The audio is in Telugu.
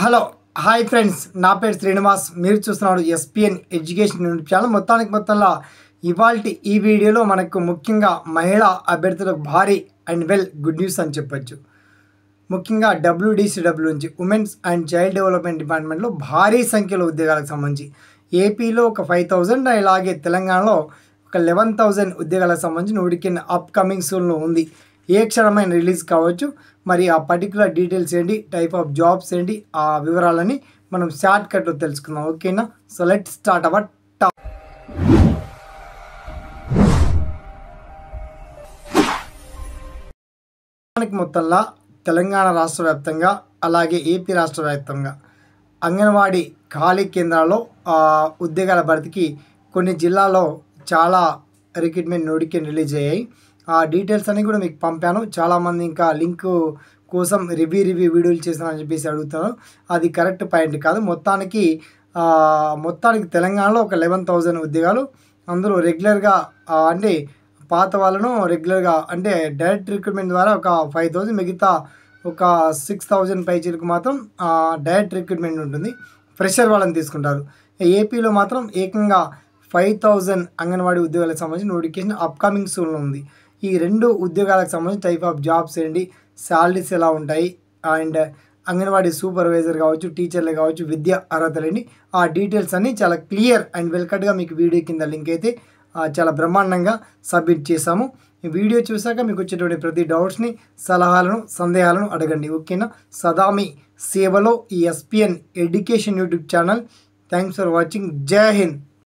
హలో హాయ్ ఫ్రెండ్స్ నా పేరు శ్రీనివాస్ మీరు చూస్తున్నారు ఎస్పిఎన్ ఎడ్యుకేషన్ ఛానల్ మొత్తానికి మొత్తంలో ఇవాళ ఈ వీడియోలో మనకు ముఖ్యంగా మహిళా అభ్యర్థులకు భారీ అండ్ వెల్ గుడ్ న్యూస్ అని చెప్పొచ్చు ముఖ్యంగా డబ్ల్యూడిసిడబ్ల్యూ నుంచి ఉమెన్స్ అండ్ చైల్డ్ డెవలప్మెంట్ డిపార్ట్మెంట్లో భారీ సంఖ్యలో ఉద్యోగాలకు సంబంధించి ఏపీలో ఒక ఫైవ్ థౌజండ్ ఇలాగే తెలంగాణలో ఒక లెవెన్ థౌజండ్ ఉద్యోగాలకు సంబంధించి నోటికిన్ అప్కమింగ్ సూన్లో ఉంది ఏ క్షణమైన రిలీజ్ కావచ్చు మరి ఆ పర్టికులర్ డీటెయిల్స్ ఏంటి టైప్ ఆఫ్ జాబ్స్ ఏంటి ఆ వివరాలని మనం షార్ట్ కట్లో తెలుసుకుందాం ఓకేనా so let start our top మనకి మొత్తంలో తెలంగాణ రాష్ట్ర వ్యాప్తంగా అలాగే ఏపీ రాష్ట్ర వ్యాప్తంగా అంగన్వాడీ ఖాళీ కేంద్రాల్లో ఉద్యోగాల భర్తీకి కొన్ని జిల్లాలో చాలా రిక్రూట్మెంట్ నోటిఫికేషన్ రిలీజ్ అయ్యాయి ఆ డీటెయిల్స్ అన్నీ కూడా మీకు పంపాను చాలామంది ఇంకా లింక్ కోసం రివ్యూ రివ్యూ వీడియోలు చేశానని చెప్పేసి అడుగుతాను అది కరెక్ట్ పాయింట్ కాదు మొత్తానికి మొత్తానికి తెలంగాణలో ఒక లెవెన్ థౌజండ్ ఉద్యోగాలు అందులో రెగ్యులర్గా అంటే పాత వాళ్ళను రెగ్యులర్గా అంటే డైరెక్ట్ రిక్రూట్మెంట్ ద్వారా ఒక ఫైవ్ థౌజండ్ మిగతా ఒక సిక్స్ థౌజండ్ పైచీలకు మాత్రం డైరెక్ట్ రిక్రూట్మెంట్ ఉంటుంది ఫ్రెషర్ వాళ్ళని తీసుకుంటారు ఏపీలో మాత్రం ఏకంగా ఫైవ్ థౌజండ్ అంగన్వాడీ ఉద్యోగాలకు సంబంధించి నోటిఫికేషన్ అప్కమింగ్ సూన్లో ఉంది ఈ రెండు ఉద్యోగాలకు సంబంధించి టైప్ ఆఫ్ జాబ్స్ ఏంటి శాలరీస్ ఎలా ఉంటాయి అండ్ అంగన్వాడీ సూపర్వైజర్ కావచ్చు టీచర్లు కావచ్చు విద్య అర్హతలేండి ఆ డీటెయిల్స్ అన్నీ చాలా క్లియర్ అండ్ వెల్కట్గా మీకు వీడియో కింద లింక్ అయితే చాలా బ్రహ్మాండంగా సబ్మిట్ చేశాము ఈ వీడియో చూసాక మీకు వచ్చేటువంటి ప్రతి డౌట్స్ని సలహాలను సందేహాలను అడగండి ఓకేనా సదామి సేవలో ఈ SPN education YouTube channel thanks for watching జై హింద్